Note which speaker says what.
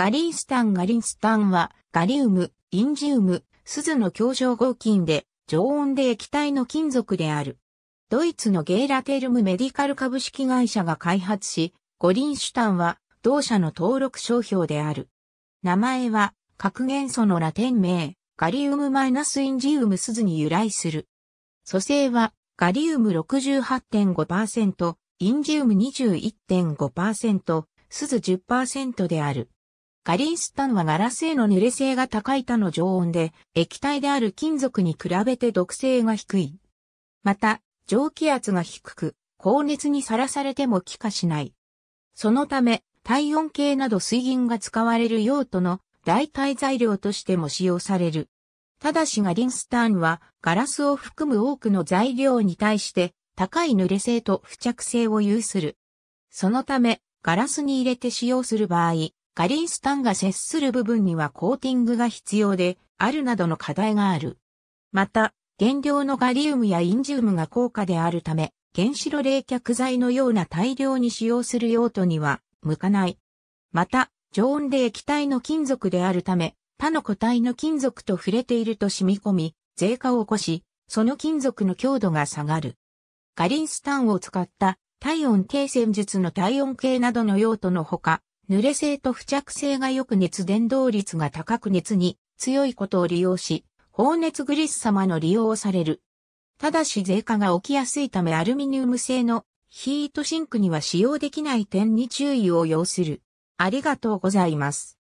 Speaker 1: ガリンスタンガリンスタンは、ガリウム、インジウム、鈴の強調合金で、常温で液体の金属である。ドイツのゲーラテルムメディカル株式会社が開発し、ゴリンシュタンは同社の登録商標である。名前は核元素のラテン名、ガリウムマイナスインジウム鈴に由来する。素性はガリウム68.5%、インジウム21.5%、鈴10%である。ガリンスタンはガラスへの濡れ性が高い他の常温で、液体である金属に比べて毒性が低い。また、蒸気圧が低く、高熱にさらされても気化しない。そのため、体温計など水銀が使われる用途の代替材料としても使用される。ただしガリンスタンはガラスを含む多くの材料に対して高い濡れ性と付着性を有する。そのためガラスに入れて使用する場合、ガリンスタンが接する部分にはコーティングが必要であるなどの課題がある。また、原料のガリウムやインジウムが高価であるため、原子炉冷却剤のような大量に使用する用途には向かない。また、常温で液体の金属であるため、他の個体の金属と触れていると染み込み、税化を起こし、その金属の強度が下がる。ガリンスタンを使った体温低戦術の体温計などの用途のほか、濡れ性と付着性が良く熱伝導率が高く熱に強いことを利用し、放熱グリス様の利用をされる。ただし税化が起きやすいためアルミニウム製のヒートシンクには使用できない点に注意を要する。ありがとうございます。